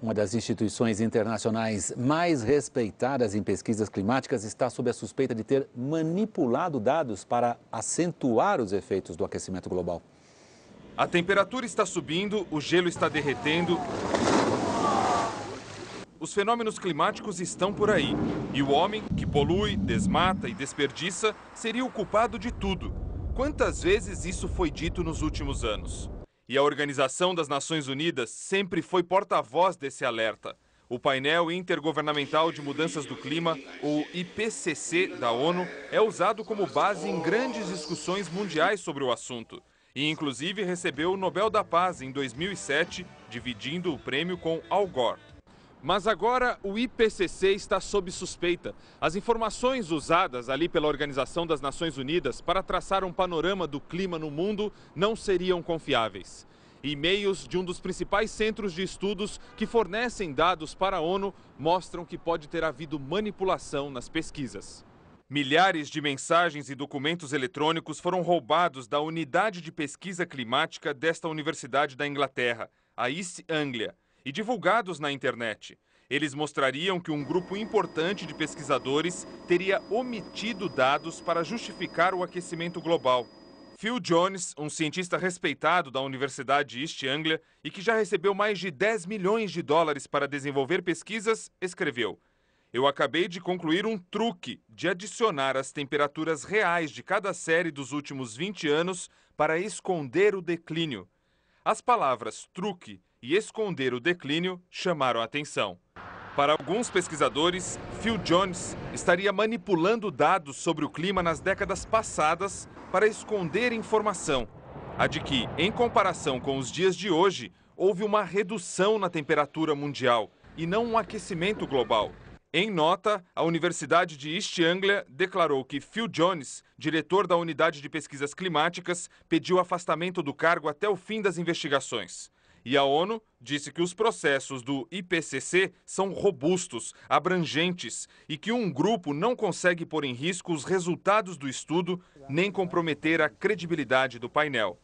Uma das instituições internacionais mais respeitadas em pesquisas climáticas está sob a suspeita de ter manipulado dados para acentuar os efeitos do aquecimento global. A temperatura está subindo, o gelo está derretendo. Os fenômenos climáticos estão por aí. E o homem, que polui, desmata e desperdiça, seria o culpado de tudo. Quantas vezes isso foi dito nos últimos anos? E a Organização das Nações Unidas sempre foi porta-voz desse alerta. O painel intergovernamental de mudanças do clima, ou IPCC da ONU, é usado como base em grandes discussões mundiais sobre o assunto. E inclusive recebeu o Nobel da Paz em 2007, dividindo o prêmio com Al Gore. Mas agora o IPCC está sob suspeita. As informações usadas ali pela Organização das Nações Unidas para traçar um panorama do clima no mundo não seriam confiáveis. E-mails de um dos principais centros de estudos que fornecem dados para a ONU mostram que pode ter havido manipulação nas pesquisas. Milhares de mensagens e documentos eletrônicos foram roubados da unidade de pesquisa climática desta universidade da Inglaterra, a East Anglia e divulgados na internet. Eles mostrariam que um grupo importante de pesquisadores teria omitido dados para justificar o aquecimento global. Phil Jones, um cientista respeitado da Universidade de East Anglia e que já recebeu mais de 10 milhões de dólares para desenvolver pesquisas, escreveu: Eu acabei de concluir um truque de adicionar as temperaturas reais de cada série dos últimos 20 anos para esconder o declínio. As palavras truque e esconder o declínio chamaram a atenção. Para alguns pesquisadores, Phil Jones estaria manipulando dados sobre o clima nas décadas passadas para esconder informação, a de que, em comparação com os dias de hoje, houve uma redução na temperatura mundial e não um aquecimento global. Em nota, a Universidade de East Anglia declarou que Phil Jones, diretor da Unidade de Pesquisas Climáticas, pediu afastamento do cargo até o fim das investigações. E a ONU disse que os processos do IPCC são robustos, abrangentes e que um grupo não consegue pôr em risco os resultados do estudo nem comprometer a credibilidade do painel.